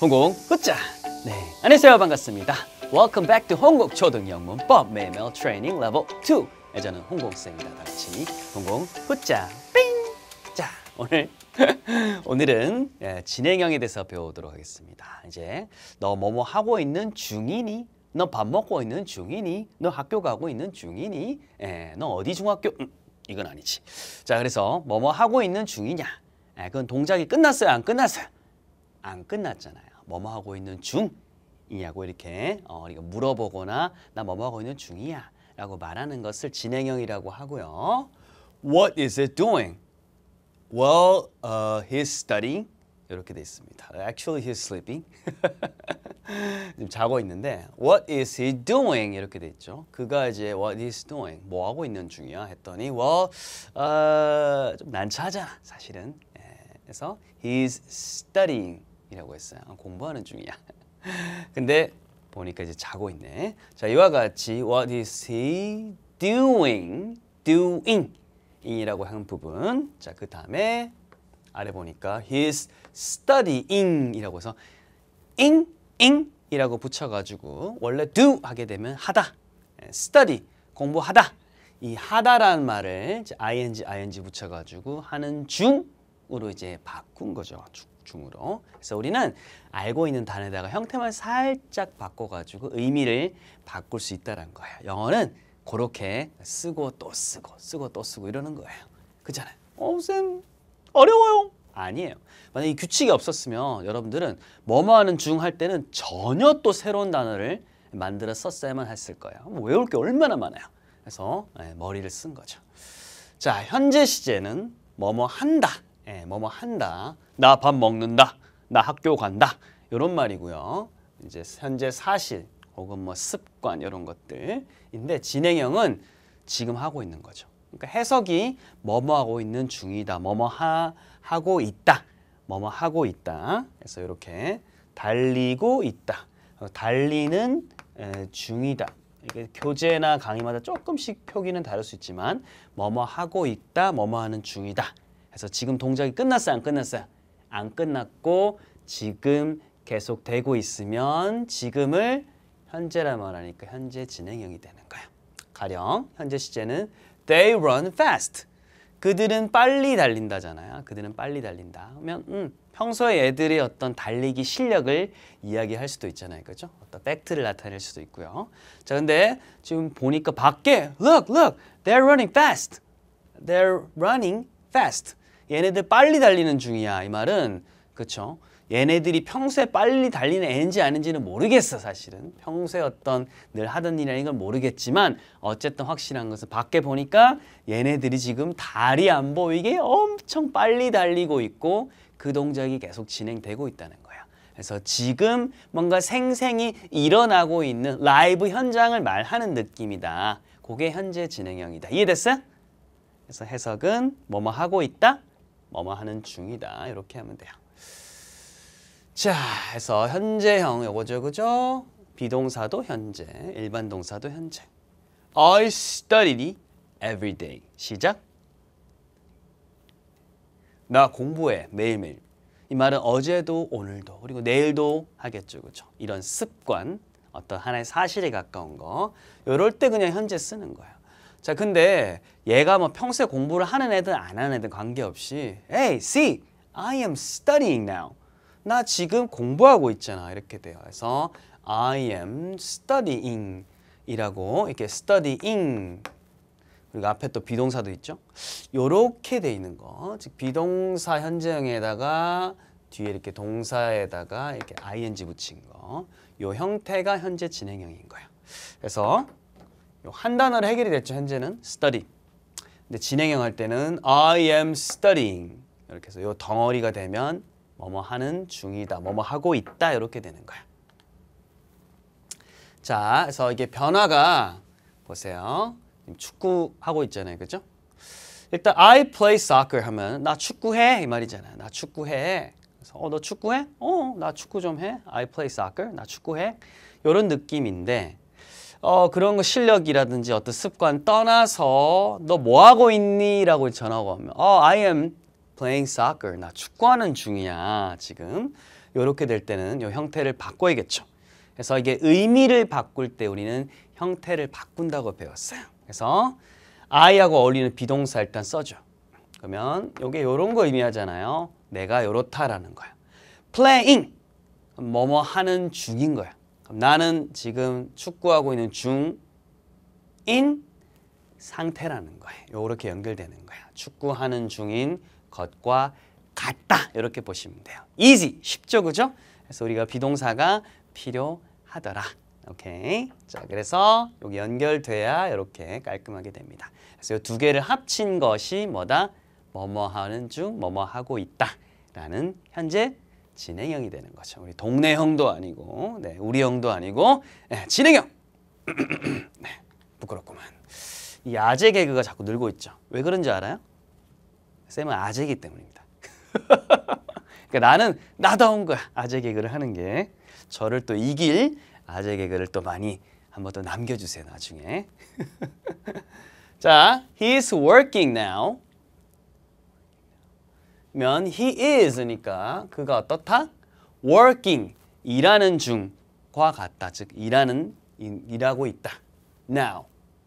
홍콩 굿자 네 안녕하세요 반갑습니다 Welcome back to 홍콩 초등 영문법 매일 트레이닝 레벨 2 저는 홍콩쌤이다 다 같이 홍콩 굿자 빙자 오늘 오늘은 예, 진행형에 대해서 배우도록 하겠습니다 이제 너 뭐뭐 하고 있는 중이니 너 밥 먹고 있는 중이니 너 학교 가고 있는 중이니 에, 예, 너 어디 중학교 음, 이건 아니지 자 그래서 뭐뭐 하고 있는 중이냐 에, 예, 그건 동작이 끝났어요 안 끝났어요 안 끝났잖아요 뭐뭐하고 있는 중이냐고 이렇게 어, 우리가 물어보거나 나 뭐뭐하고 있는 중이야 라고 말하는 것을 진행형이라고 하고요. What is it doing? Well, uh, he's studying. 이렇게 돼 있습니다. Actually, he's sleeping. 지금 자고 있는데 What is he doing? 이렇게 돼 있죠. 그가 이제 What is doing? 뭐 하고 있는 중이야? 했더니 Well, uh, 좀 난처하잖아, 사실은. 예, 그래서 he's studying. 이라고 했어요. 아, 공부하는 중이야. 근데 보니까 이제 자고 있네. 자, 이와 같이 what is he doing? doing 이라고 한 부분. 자, 그 다음에 아래 보니까 he's studying 이라고 해서 ing, ing 이라고 붙여가지고 원래 do 하게 되면 하다, 예, study, 공부하다 이하다란 말을 이제 ing, ing 붙여가지고 하는 중으로 이제 바꾼 거죠. 중으로. 그래서 우리는 알고 있는 단어에다가 형태만 살짝 바꿔가지고 의미를 바꿀 수 있다는 거예요. 영어는 그렇게 쓰고 또 쓰고 쓰고 또 쓰고 이러는 거예요. 그렇잖아요. 어, 쌤 어려워요. 아니에요. 만약 이 규칙이 없었으면 여러분들은 뭐뭐 하는 중 할 때는 전혀 또 새로운 단어를 만들어 썼어야만 했을 거예요. 뭐 외울 게 얼마나 많아요. 그래서 예, 머리를 쓴 거죠. 자, 현재 시제는 뭐뭐 한다. 예, 뭐뭐 한다. 나 밥 먹는다. 나 학교 간다. 이런 말이고요. 이제 현재 사실 혹은 뭐 습관 이런 것들인데 진행형은 지금 하고 있는 거죠. 그러니까 해석이 뭐뭐 하고 있는 중이다. 뭐뭐 하, 하고 있다. 뭐뭐 하고 있다. 그래서 이렇게 달리고 있다. 달리는 중이다. 이게 교재나 강의마다 조금씩 표기는 다를 수 있지만 뭐뭐 하고 있다, 뭐뭐 하는 중이다 그래서 지금 동작이 끝났어요? 안 끝났어요? 안 끝났고 지금 계속 되고 있으면 지금을 현재라 말하니까 현재 진행형이 되는 거예 가령 현재 시제는 they run fast. 그들은 빨리 달린다잖아요. 그들은 빨리 달린다. 그러면 음, 평소에 애들의 어떤 달리기 실력을 이야기할 수도 있잖아요. 그렇죠? 어떤 팩트를 나타낼 수도 있고요. 자, 근데 지금 보니까 밖에 look, look. They're running fast. They're running fast. 얘네들 빨리 달리는 중이야. 이 말은 그쵸? 얘네들이 평소에 빨리 달리는 애인지 아닌지는 모르겠어 사실은 평소에 어떤 늘 하던 일이라는 걸 모르겠지만 어쨌든 확실한 것은 밖에 보니까 얘네들이 지금 달이 안 보이게 엄청 빨리 달리고 있고 그 동작이 계속 진행되고 있다는 거야 그래서 지금 뭔가 생생히 일어나고 있는 라이브 현장을 말하는 느낌이다 그게 현재 진행형이다 이해됐어? 그래서 해석은 뭐뭐 하고 있다 뭐뭐 하는 중이다 이렇게 하면 돼요 자 해서 현재형 요거죠 그죠 비동사도 현재 일반 동사도 현재 I study every day 시작 나 공부해 매일매일 이 말은 어제도 오늘도 그리고 내일도 하겠죠 그죠 이런 습관 어떤 하나의 사실에 가까운 거 이럴 때 그냥 현재 쓰는 거예요 자 근데 얘가 뭐 평소에 공부를 하는 애든 안 하는 애든 관계없이 Hey, see, I am studying now. 나 지금 공부하고 있잖아. 이렇게 돼요. 그래서 I am studying 이라고 이렇게 studying 그리고 앞에 또 비동사도 있죠. 요렇게 돼 있는 거. 즉 비동사 현재형에다가 뒤에 이렇게 동사에다가 이렇게 ing 붙인 거. 요 형태가 현재 진행형인 거예요. 그래서 한 단어로 해결이 됐죠. 현재는 study. 근데 진행형 할 때는 I am studying. 이렇게 해서 요 덩어리가 되면 뭐뭐 하는 중이다. 뭐뭐 하고 있다. 이렇게 되는 거야. 자, 그래서 이게 변화가 보세요. 축구하고 있잖아요. 그죠? 일단 I play soccer 하면 나 축구해 이 말이잖아. 나 축구해. 그래서 어너 축구해? 어나 축구 좀 해. I play soccer. 나 축구해. 이런 느낌인데 어, 그런 거 실력이라든지 어떤 습관 떠나서 너 뭐 하고 있니? 라고 전화가 오면 어, I am playing soccer. 나 축구하는 중이야, 지금. 이렇게 될 때는 요 형태를 바꿔야겠죠. 그래서 이게 의미를 바꿀 때 우리는 형태를 바꾼다고 배웠어요. 그래서 I하고 어울리는 비동사 일단 써줘. 그러면 요게 요런 거 의미하잖아요. 내가 요렇다라는 거야. playing 뭐뭐 하는 중인 거야. 그럼 나는 지금 축구하고 있는 중인 상태라는 거예요. 이렇게 연결되는 거야. 축구하는 중인 것과 같다. 이렇게 보시면 돼요. easy. 쉽죠? 그죠? 그래서 우리가 비동사가 필요하더라. 오케이. 자, 그래서 여기 연결돼야 이렇게 깔끔하게 됩니다. 그래서 이두 개를 합친 것이 뭐다? 뭐뭐 하는 중, 뭐뭐 하고 있다. 라는 현재 진행형이 되는 거죠. 우리 동네형도 아니고 네, 우리형도 아니고 네, 진행형. 네, 부끄럽구만. 이 아재 개그가 자꾸 늘고 있죠. 왜 그런지 알아요? 쌤은 아재기 때문입니다. 그러니까 나는 나다운 거야. 아재 개그를 하는 게. 저를 또 이길 아재 개그를 또 많이 한 번 더 남겨주세요. 나중에. 자, he's working now. 면 he is니까 그가 어떻다? working 일하는 중과 같다. 즉 일하는 일하고 있다. Now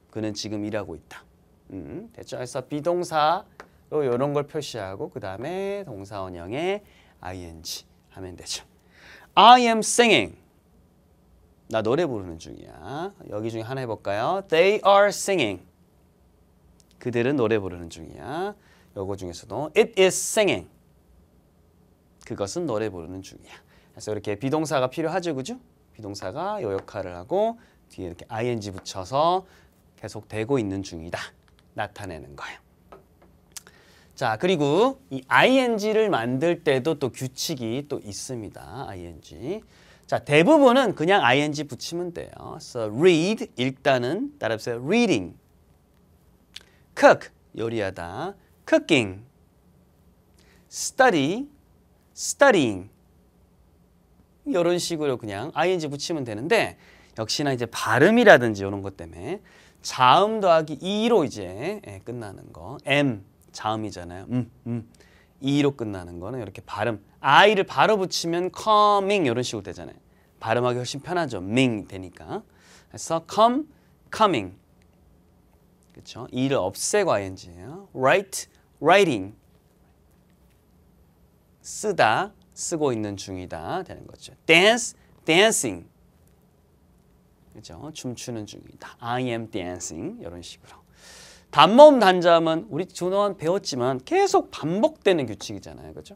그는 지금 일하고 있다. 음, 됐죠? 그래서 비동사로 이런 걸 표시하고 그 다음에 동사원형에 ing 하면 되죠. I am singing. 나 노래 부르는 중이야. 여기 중에 하나 해볼까요? They are singing. 그들은 노래 부르는 중이야. 요거 중에서도 it is singing. 그것은 노래 부르는 중이야. 그래서 이렇게 비동사가 필요하죠, 그죠? 비동사가 요 역할을 하고 뒤에 이렇게 ing 붙여서 계속 되고 있는 중이다. 나타내는 거예요. 자, 그리고 이 ing를 만들 때도 또 규칙이 또 있습니다. ing. 자, 대부분은 그냥 ing 붙이면 돼요. so read, 읽다는 따라서 reading. cook, 요리하다. cooking, study, studying 이런 식으로 그냥 ing 붙이면 되는데 역시나 이제 발음이라든지 이런 것 때문에 자음 더하기 2로 이제 예, 끝나는 거 m 자음이잖아요. 음, 음. 2로 끝나는 거는 이렇게 발음 i를 바로 붙이면 coming 이런 식으로 되잖아요. 발음하기 훨씬 편하죠. ming 되니까. 그래서 come, coming. 그렇죠? 이를 없애고 ing예요. write, writing 쓰다 쓰고 있는 중이다 되는 거죠. dance dancing 그죠? 춤추는 중이다. I am dancing 이런 식으로. 단모음 단자음은 우리 준호한 배웠지만 계속 반복되는 규칙이잖아요. 그죠?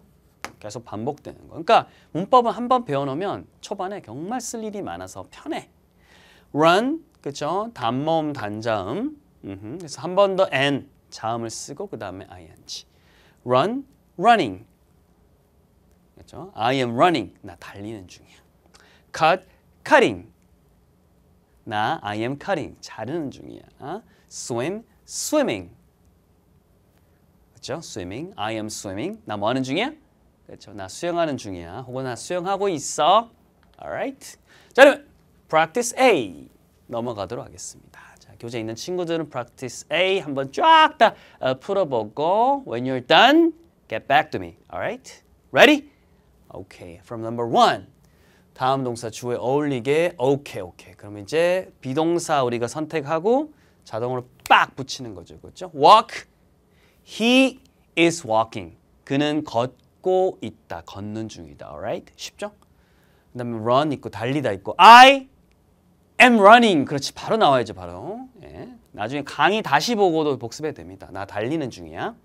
계속 반복되는 거. 그러니까 문법은 한번 배워놓으면 초반에 정말 쓸 일이 많아서 편해. run, 그죠? 단모음 단자음. 그래서 한 번더 and 자음을 쓰고 그 다음에 ing. run, running. 그렇죠? I am running. 나 달리는 중이야. cut, cutting. 나 I am cutting. 자르는 중이야. swim, swimming. 그렇죠? swimming. I am swimming. 나뭐 하는 중이야? 그렇죠. 나 수영하는 중이야. 혹은 나 수영하고 있어. alright. 자, 그럼 practice A 넘어가도록 하겠습니다. 교재 있는 친구들은 practice A 한번 쫙 다 풀어보고 when you're done, get back to me. Alright? Ready? Okay. From number one. 다음 동사 주어에 어울리게 오케이 오케이 그럼 이제 비동사 우리가 선택하고 자동으로 빡 붙이는 거죠 그렇죠? walk he is walking 그는 걷고 있다 걷는 중이다 alright 쉽죠? 그 다음에 run 있고 달리다 있고 I am running. 그렇지. 바로 나와야죠. 바로. 예. 나중에 강의 다시 보고도 복습해도 됩니다. 나 달리는 중이야.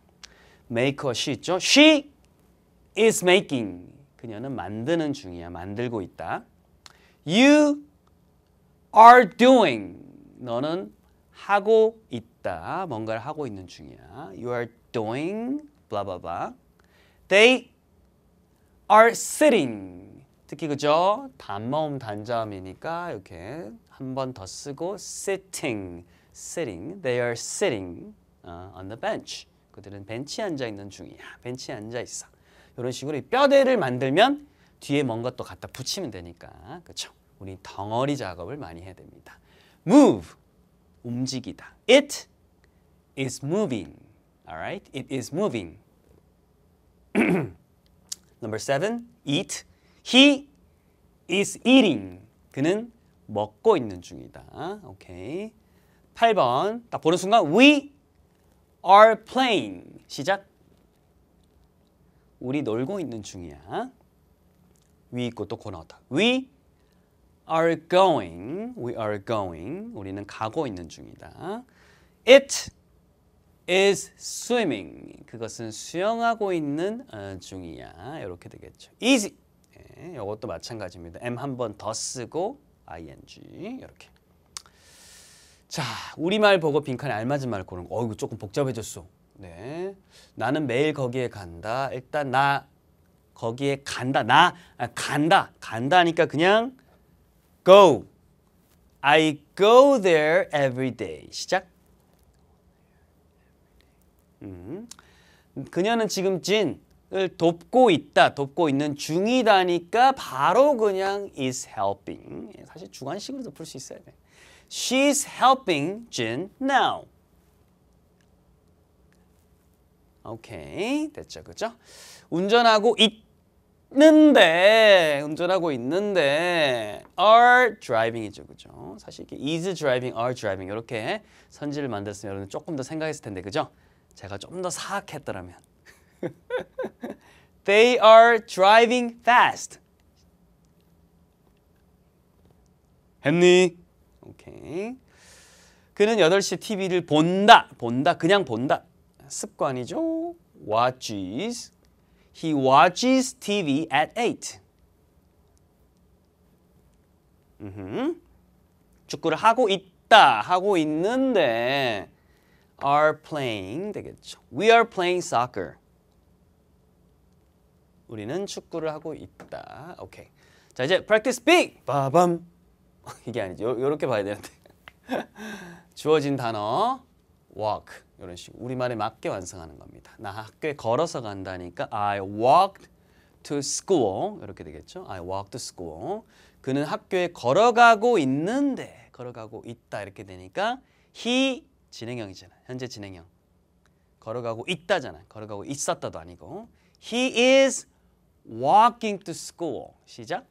make a she 있죠. she is making. 그녀는 만드는 중이야. 만들고 있다. you are doing. 너는 하고 있다. 뭔가를 하고 있는 중이야. You are doing. blah blah blah. They are sitting. 특히 그죠? 단모음 단자음이니까 이렇게 한 번 더 쓰고 sitting, sitting, they are sitting 어, on the bench. 그들은 벤치에 앉아 있는 중이야. 벤치에 앉아 있어. 이런 식으로 이 뼈대를 만들면 뒤에 뭔가 또 갖다 붙이면 되니까 그렇죠? 우리 덩어리 작업을 많이 해야 됩니다. move 움직이다. it is moving. alright? it is moving. Number s eat He is eating. 그는 먹고 있는 중이다. 오케이. 8번. 딱 보는 순간 we are playing. 시작. 우리 놀고 있는 중이야. 위 있고 또고나다 We are going. We are going. 우리는 가고 있는 중이다. It is swimming. 그것은 수영하고 있는 어, 중이야. 이렇게 되겠죠. Easy. 이것도 마찬가지입니다. m 한 번 더 쓰고 ing 이렇게. 자, 우리말 보고 빈칸에 알맞은 말을 고르는 거. 어이구, 조금 복잡해졌어. 네. 나는 매일 거기에 간다. 일단 나 거기에 간다. 나 아, 간다. 간다니까 그냥 go. I go there every day. 시작. 음. 그녀는 지금 진을 돕고 있다, 돕고 있는 중이다니까 바로 그냥 is helping. 예, 사실 주관식으로도 풀 수 있어야 돼. She's helping Jin now. 오케이, 됐죠, 그죠? 운전하고 있는데, 운전하고 있는데 are driving이죠, 그죠? 사실 이게 is driving, are driving 이렇게 선지를 만들었으면 여러분 조금 더 생각했을 텐데, 그죠? 제가 좀 더 사악했더라면 They are driving fast. 했니? 오케이. 그는 8시 TV를 본다. 본다. 그냥 본다. 습관이죠. watches. He watches TV at 8. 음흠. 축구를 하고 있다. 하고 있는데 are playing 되겠죠. We are playing soccer. 우리는 축구를 하고 있다. 오케이. 자 이제 practice speak. 빠밤. 이게 아니죠. 요, 렇게 봐야 되는데. 주어진 단어 walk 이런 식으로 우리말에 맞게 완성하는 겁니다. 나 학교에 걸어서 간다니까 I walked to school 이렇게 되겠죠. I walked to school. 그는 학교에 걸어가고 있는데 걸어가고 있다 이렇게 되니까 he 진행형이잖아. 현재 진행형. 걸어가고 있다잖아. 걸어가고 있었다도 아니고 he is walking to school. 시작.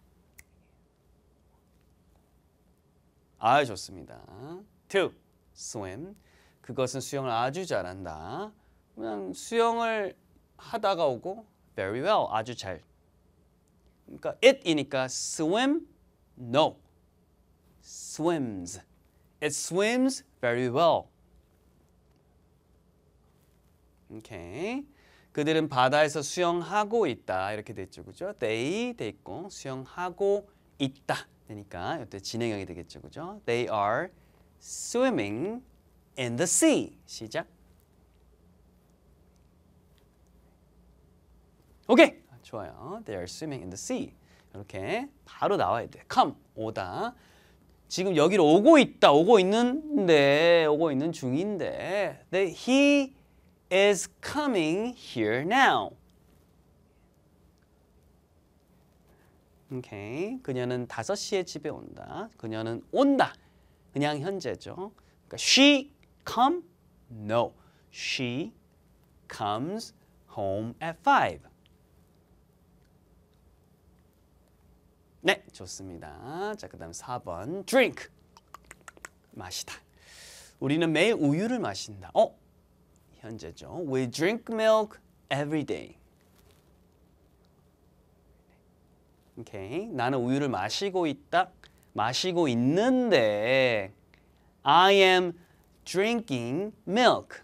아, 좋습니다. to swim. 그것은 수영을 아주 잘한다. 그냥 수영을 하다가 오고 very well, 아주 잘. 그러니까 it이니까 swim, no. swims. It swims very well. Okay. 그들은 바다에서 수영하고 있다 이렇게 돼 있죠 그죠 they 돼 있고 수영하고 있다 되니까 이때 진행형이 되겠죠 그죠 they are swimming in the sea 시작 오케이 좋아요 they are swimming in the sea 이렇게 바로 나와야 돼 come 오다 지금 여기로 오고 있다 오고 있는데 오고 있는 중인데 they, 네, he is coming here now. 오케이. 그녀는 5시에 집에 온다. 그녀는 온다. 그냥 현재죠. 그러니까 she come? No. She comes home at 5. 네, 좋습니다. 자, 그 다음 4번 drink. 마시다. 우리는 매일 우유를 마신다. 어? 현재죠. We drink milk every day. 오케이. 나는 우유를 마시고 있다. 마시고 있는데 I am drinking milk.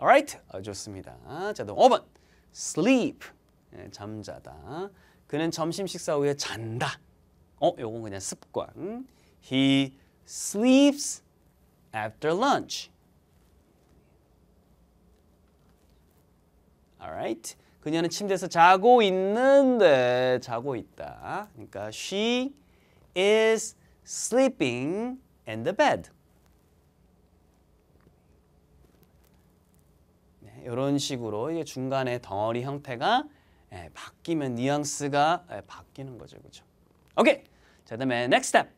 Alright? 아, 좋습니다. 자, 다음 5번. sleep. 네, 잠자다. 그는 점심 식사 후에 잔다. 어, 요건 그냥 습관. He sleeps after lunch. Alright. 그녀는 침대에서 자고 있는데 자고 있다. 그러니까 she is sleeping in the bed. 네, 이런 식으로 이게 중간에 덩어리 형태가 예, 바뀌면 뉘앙스가 예, 바뀌는 거죠, 그죠? 오케이. 자, 다음에 next step.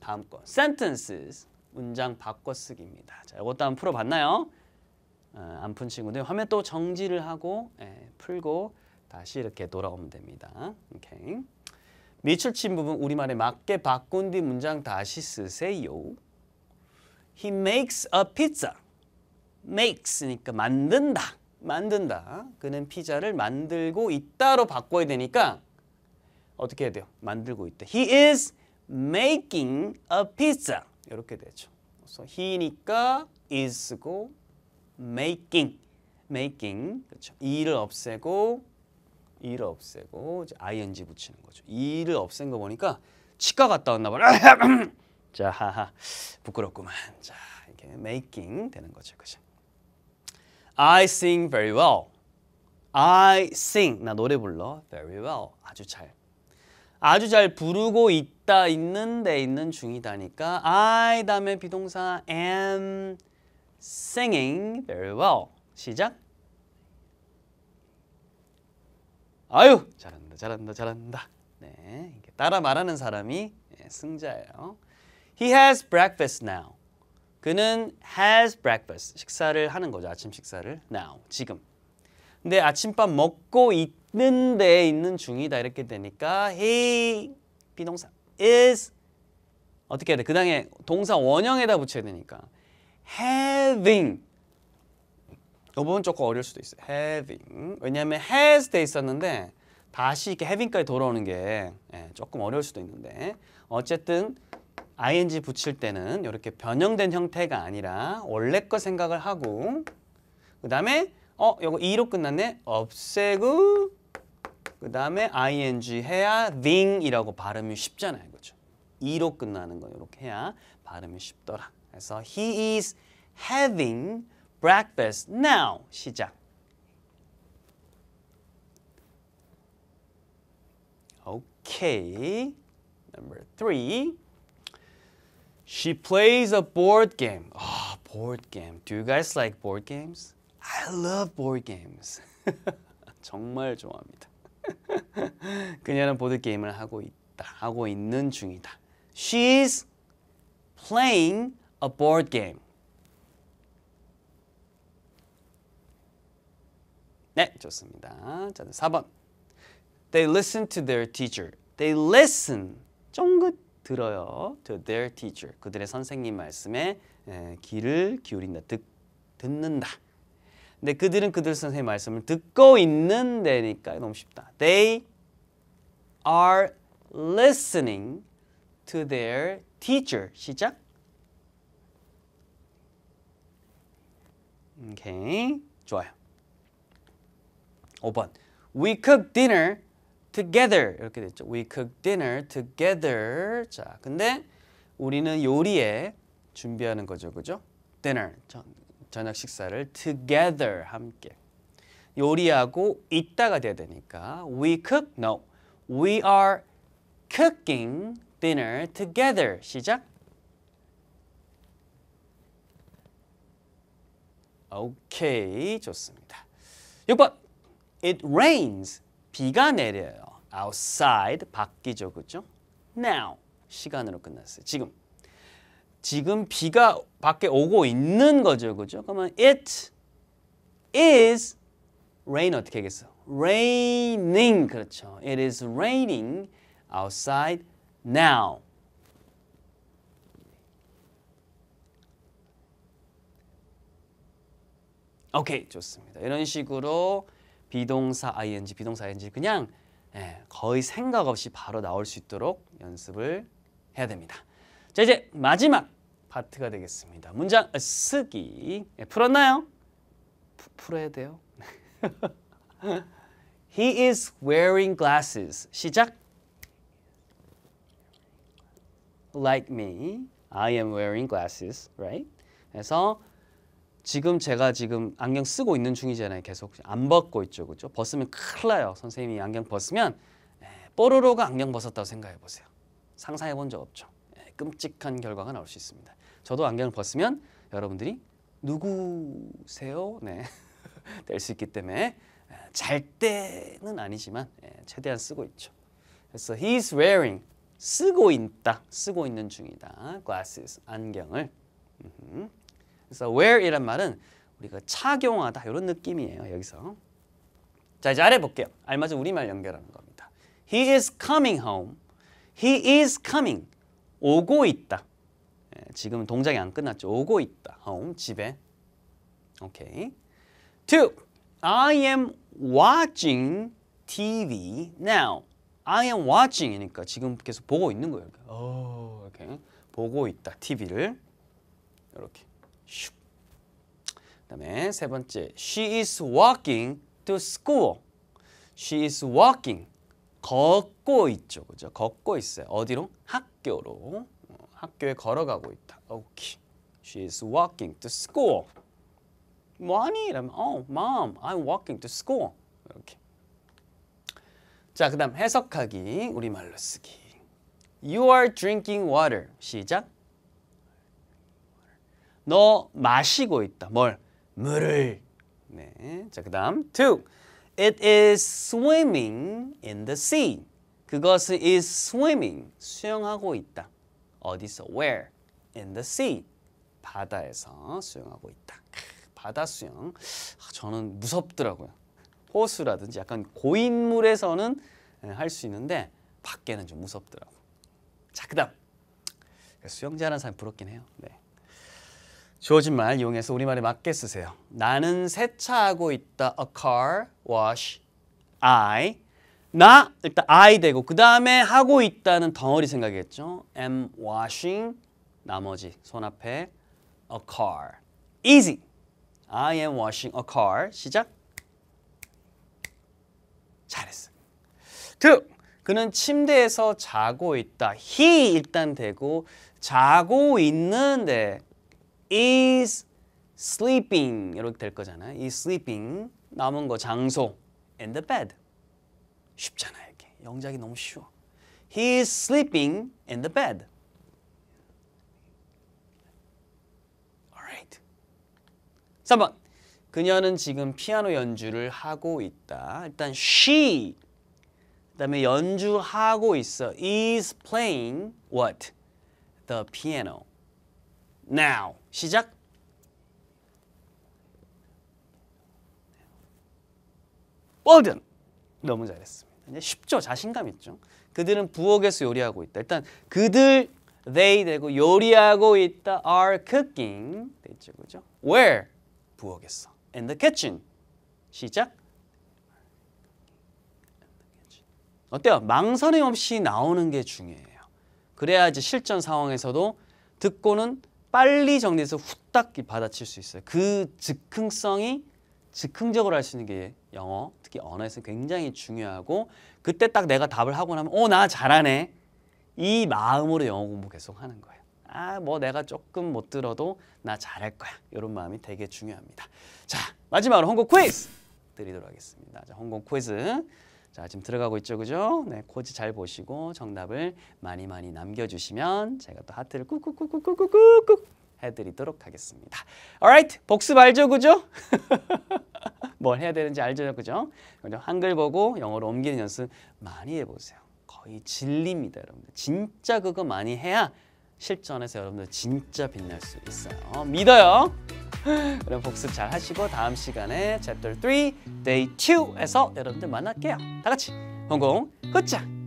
다음 거 sentences. 문장 바꿔쓰기입니다. 자, 이것도 한번 풀어봤나요? 어, 안푼 친구들 화면 또 정지를 하고 예, 풀고 다시 이렇게 돌아오면 됩니다. 오케이. 미출친 부분 우리말에 맞게 바꾼 뒤 문장 다시 쓰세요. He makes a pizza. makes니까 만든다. 만든다. 그는 피자를 만들고 있다로 바꿔야 되니까 어떻게 해야 돼요? 만들고 있다. He is making a pizza. 이렇게 되죠. 그래서 he니까 is고 making, making 그렇죠. e를 없애고 이를 없애고 이제 ing 붙이는 거죠. 이를 없앤 거 보니까 치과 갔다 왔나 봐요. 자, 하하, 부끄럽구만. 자, 이게 making 되는 거죠, 그죠? I sing very well. I sing 나 노래 불러 very well 아주 잘 아주 잘 부르고 있다 있는데 있는 중이다니까 I 아, 다음에 비동사 am singing very well 시작 아유 잘한다 잘한다 잘한다 네 따라 말하는 사람이 예, 승자예요 He has breakfast now 그는 has breakfast 식사를 하는 거죠 아침 식사를 now 지금 근데 아침밥 먹고 있는데 있는 중이다 이렇게 되니까 he 비동사 is 어떻게 해야 돼? 그 다음에 동사 원형에다 붙여야 되니까 having 요 부분 조금 어려울 수도 있어요. having 왜냐하면 has 돼 있었는데 다시 이렇게 having까지 돌아오는 게 예, 조금 어려울 수도 있는데 어쨌든 ing 붙일 때는 이렇게 변형된 형태가 아니라 원래 거 생각을 하고 그 다음에 어, 이거 e로 끝났네. 없애고 그 다음에 ing 해야 thing이라고 발음이 쉽잖아요. 그죠? e로 끝나는 거 이렇게 해야 발음이 쉽더라. 그래서 he is having breakfast now. 시작. 오케이. Number three. She plays a board game. Ah, oh, board game. Do you guys like board games? I love board games. 정말 좋아합니다. 그녀는 보드 게임을 하고 있다. 하고 있는 중이다. She's playing a board game. 네, 좋습니다. 자, 4번. They listen to their teacher. They listen. 쫑긋 들어요. To their teacher. 그들의 선생님 말씀에 귀를 기울인다. 듣, 듣는다. 근데 그들은 그들 선생님 말씀을 듣고 있는 데니까 너무 쉽다. They are listening to their teacher. 시작. 오케이. 좋아요. 5번. We cook dinner together. 이렇게 됐죠. We cook dinner together. 자, 근데 우리는 요리에 준비하는 거죠. 그죠? dinner. 저녁 식사를 together 함께 요리하고 있다가 돼야 되니까 we cook no we are cooking dinner together 시작 오케이 좋습니다 6번 It rains 비가 내려요 outside 밖이죠 그죠? now 시간으로 끝났어요 지금 지금 비가 밖에 오고 있는 거죠. 그죠? 그러면 it is rain 어떻게 하겠어? raining 그렇죠. It is raining outside now. 오케이 좋습니다. 이런 식으로 비동사 ing, 비동사 ing 그냥 예, 거의 생각 없이 바로 나올 수 있도록 연습을 해야 됩니다. 자 이제 마지막 파트가 되겠습니다. 문장 쓰기 예, 풀었나요? 푸, 풀어야 돼요. He is wearing glasses. 시작. Like me, I am wearing glasses, right? 그래서 지금 제가 지금 안경 쓰고 있는 중이잖아요. 계속 안 벗고 있죠, 그렇죠? 벗으면 큰일 나요. 선생님이 안경 벗으면 예, 뽀로로가 안경 벗었다고 생각해 보세요. 상상해 본 적 없죠? 끔찍한 결과가 나올 수 있습니다. 저도 안경을 벗으면 여러분들이 누구세요? 네. 될수 있기 때문에 잘 때는 아니지만 최대한 쓰고 있죠. 그래서 he's wearing 쓰고 있다. 쓰고 있는 중이다. glasses 안경을. 그래서 wear 이란 말은 우리가 착용하다 이런 느낌이에요. 여기서. 자, 이제 아 볼게요. 알맞은 우리말 연결하는 겁니다. He is coming home. He is coming. 오고 있다. 예, 지금 동작이 안 끝났죠. 오고 있다. home, 집에. 오케이. Two, I am watching TV now. I am watching이니까 지금 계속 보고 있는 거예요. 오, 이렇게 보고 있다. TV를 이렇게 슉. 그다음에 세 번째, she is walking to school. she is walking 걷고 있죠, 그죠? 걷고 있어요. 어디로? 학 학교로 학교에 걸어가고 있다. 오케이. She's walking to school. 뭐하니? 이러면 Oh, mom, I'm walking to school. 이렇게. 자, 그 다음 해석하기, 우리말로 쓰기. You are drinking water. 시작. 너 마시고 있다. 뭘? 물을. 네. 자, 그 다음 two. It is swimming in the sea. 그것은 is swimming, 수영하고 있다. 어디서? Where? In the sea. 바다에서 수영하고 있다. 바다 수영. 아, 저는 무섭더라고요. 호수라든지 약간 고인물에서는 예, 할수 있는데 밖에는 좀 무섭더라고. 자, 그 다음. 수영자라는 사람 부럽긴 해요. 네. 주어진 말 이용해서 우리말에 맞게 쓰세요. 나는 세차하고 있다. A car wash. I 나 일단 I 되고 그 다음에 하고 있다는 덩어리 생각이겠죠. am washing 나머지 손 앞에 a car. easy. I am washing a car. 시작. 잘했어. 두. 그는 침대에서 자고 있다. he 일단 되고 자고 있는데 is sleeping 이렇게 될 거잖아요. is sleeping 남은 거 장소 in the bed. 쉽잖아요. 이렇게. 영작이 너무 쉬워. He is sleeping in the bed. Alright. 3번. 그녀는 지금 피아노 연주를 하고 있다. 일단 she 그다음에 연주하고 있어. is playing what? the piano. now. 시작. well done. 너무 잘했습니다. 네, 쉽죠. 자신감 있죠. 그들은 부엌에서 요리하고 있다. 일단 그들 they 되고 요리하고 있다 are cooking 됐죠. 네, 그죠? where 부엌에서 in the kitchen 시작 어때요? 망설임 없이 나오는 게 중요해요. 그래야지 실전 상황에서도 듣고는 빨리 정리해서 후딱 받아칠 수 있어요. 그 즉흥성이 즉흥적으로 할 수 있는 게 영어, 특히 언어에서 굉장히 중요하고 그때 딱 내가 답을 하고 나면 어, 나 잘하네. 이 마음으로 영어 공부 계속 하는 거예요. 아, 뭐 내가 조금 못 들어도 나 잘할 거야. 이런 마음이 되게 중요합니다. 자, 마지막으로 홍콩 퀴즈 드리도록 하겠습니다. 자, 홍콩 퀴즈. 자, 지금 들어가고 있죠, 그죠? 네, 퀴즈 잘 보시고 정답을 많이 많이 남겨주시면 제가 또 하트를 꾹꾹꾹꾹꾹꾹꾹 해드리도록 하겠습니다. Alright, 복습 알죠, 그죠? 뭘 해야 되는지 알죠, 그죠? 한글 보고 영어로 옮기는 연습 많이 해보세요. 거의 진리입니다, 여러분들. 진짜 그거 많이 해야 실전에서 여러분들 진짜 빛날 수 있어요. 믿어요. 그럼 복습 잘 하시고 다음 시간에 챕터 3, 데이 2에서 여러분들 만날게요. 다 같이 홍콩 끝장!